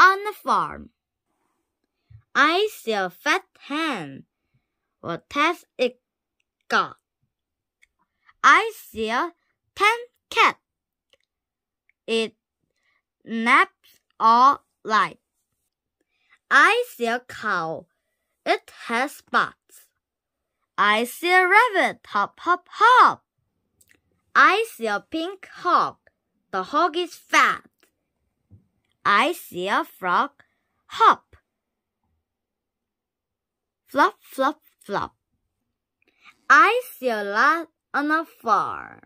on the farm. I see a fat hen. What has it got? I see a tan cat. It naps all night. I see a cow. It has spots. I see a rabbit. Hop, hop, hop. I see a pink hog. The hog is fat. I see a frog hop. Flop, flop, flop. I see a lot on a farm.